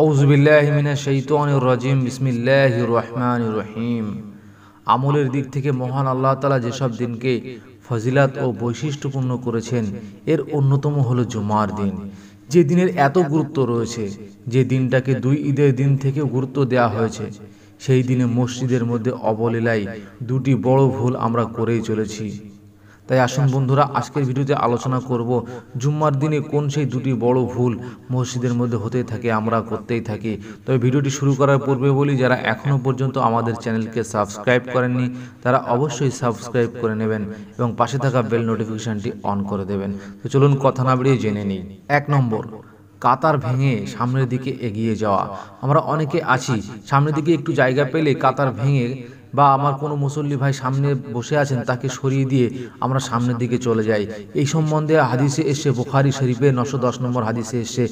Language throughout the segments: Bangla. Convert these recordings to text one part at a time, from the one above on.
রহিম আমলের দিক থেকে মহান আল্লাহ তালা যেসব দিনকে ফজিলাত ও বৈশিষ্ট্যপূর্ণ করেছেন এর অন্যতম হল জুমার দিন যে দিনের এত গুরুত্ব রয়েছে যে দিনটাকে দুই ঈদের দিন থেকে গুরুত্ব দেয়া হয়েছে সেই দিনে মসজিদের মধ্যে অবলীলায় দুটি বড় ভুল আমরা করেই চলেছি তাই আসুন বন্ধুরা আজকের ভিডিওতে আলোচনা করব জুম্মার দিনে কোন সেই দুটি বড় ভুল মসজিদের মধ্যে হতেই থাকে আমরা করতেই থাকি তবে ভিডিওটি শুরু করার পূর্বে বলি যারা এখনও পর্যন্ত আমাদের চ্যানেলকে সাবস্ক্রাইব করেননি তারা অবশ্যই সাবস্ক্রাইব করে নেবেন এবং পাশে থাকা বেল নোটিফিকেশানটি অন করে দেবেন তো চলুন কথা না বেরিয়ে জেনে নিই এক নম্বর কাতার ভেঙে সামনের দিকে এগিয়ে যাওয়া আমরা অনেকে আছি সামনের দিকে একটু জায়গা পেলে কাতার ভেঙে বা আমার কোনো মুসল্লি ভাই সামনে বসে আছেন তাকে সরিয়ে দিয়ে আমরা সামনের দিকে চলে যাই এই সম্বন্ধে হাদিসে এসে বোখারি শরীফে নশো দশ নম্বর হাদিসে এসে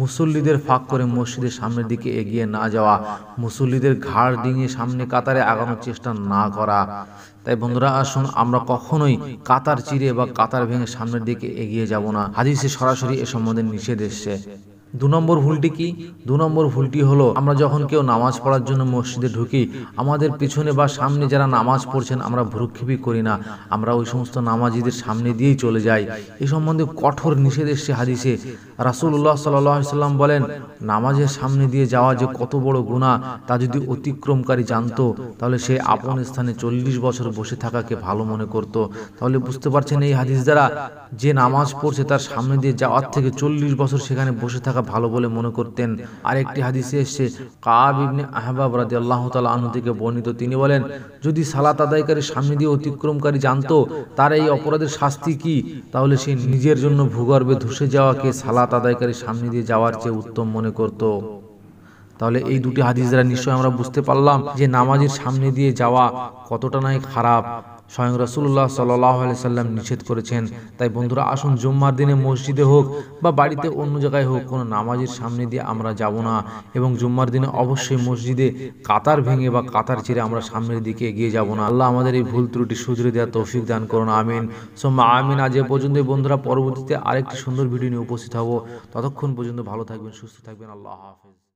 মুসল্লিদের ফাঁক করে মসজিদের সামনের দিকে এগিয়ে না যাওয়া মুসল্লিদের ঘাড় ডিঙিয়ে সামনে কাতারে আগানোর চেষ্টা না করা তাই বন্ধুরা আসুন আমরা কখনোই কাতার চিরে বা কাতার ভেঙে সামনের দিকে এগিয়ে যাব না হাদিসে সরাসরি এ সম্বন্ধে নিষেধ এসছে দু নম্বর ভুলটি কি দু নম্বর ভুলটি হলো আমরা যখন কেউ নামাজ পড়ার জন্য মসজিদে ঢুকি আমাদের পিছনে বা সামনে যারা নামাজ পড়ছেন আমরা ভ্রুক্ষেপই করি না আমরা ওই সমস্ত নামাজিদের সামনে দিয়েই চলে যাই এ সম্বন্ধে কঠোর নিষেধ এসছে হাদিসে রাসুল্লাহ সাল্লাম বলেন নামাজের সামনে দিয়ে যাওয়া যে কত বড় গুণা তা যদি অতিক্রমকারী জানতো তাহলে সে আপন স্থানে চল্লিশ বছর বসে থাকাকে ভালো মনে করত তাহলে বুঝতে পারছেন এই হাদিস দ্বারা যে নামাজ পড়ছে তার সামনে দিয়ে যাওয়ার থেকে চল্লিশ বছর সেখানে বসে থাকা ভালো বলে মনে করতেন আরেকটি হাদিসে এসছে কাবিবনে আহবাব রাজি আল্লাহ তালা আনু থেকে বর্ণিত তিনি বলেন যদি সালাত আদায়কারী সামনে দিয়ে অতিক্রমকারী জানতো তার এই অপরাধের শাস্তি কি তাহলে সে নিজের জন্য ভূগর্ভে ধসে যাওয়াকে সালাত জাকাত আদায়কারী সামনে দিয়ে যাওয়ার চেয়ে উত্তম মনে করত তাহলে এই দুটি হাদিস দ্বারা নিশ্চয় আমরা বুঝতে পারলাম যে নামাজের সামনে দিয়ে যাওয়া কতটা নাই খারাপ স্বয়ং রসুল্লাহ সাল্লি সাল্লাম নিষেধ করেছেন তাই বন্ধুরা আসুন জুম্মার দিনে মসজিদে হোক বা বাড়িতে অন্য জায়গায় হোক কোনো নামাজের সামনে দিয়ে আমরা যাব না এবং জুম্মার দিনে অবশ্যই মসজিদে কাতার ভেঙে বা কাতার চিরে আমরা সামনের দিকে এগিয়ে যাব না আল্লাহ আমাদের এই ভুল ত্রুটি সুদরে দেওয়া তৌফিক দান করুন আমিন সোম্মা আমিন আজ এ পর্যন্ত বন্ধুরা পরবর্তীতে আরেকটি সুন্দর ভিডিও নিয়ে উপস্থিত হব ততক্ষণ পর্যন্ত ভালো থাকবেন সুস্থ থাকবেন আল্লাহ হাফিজ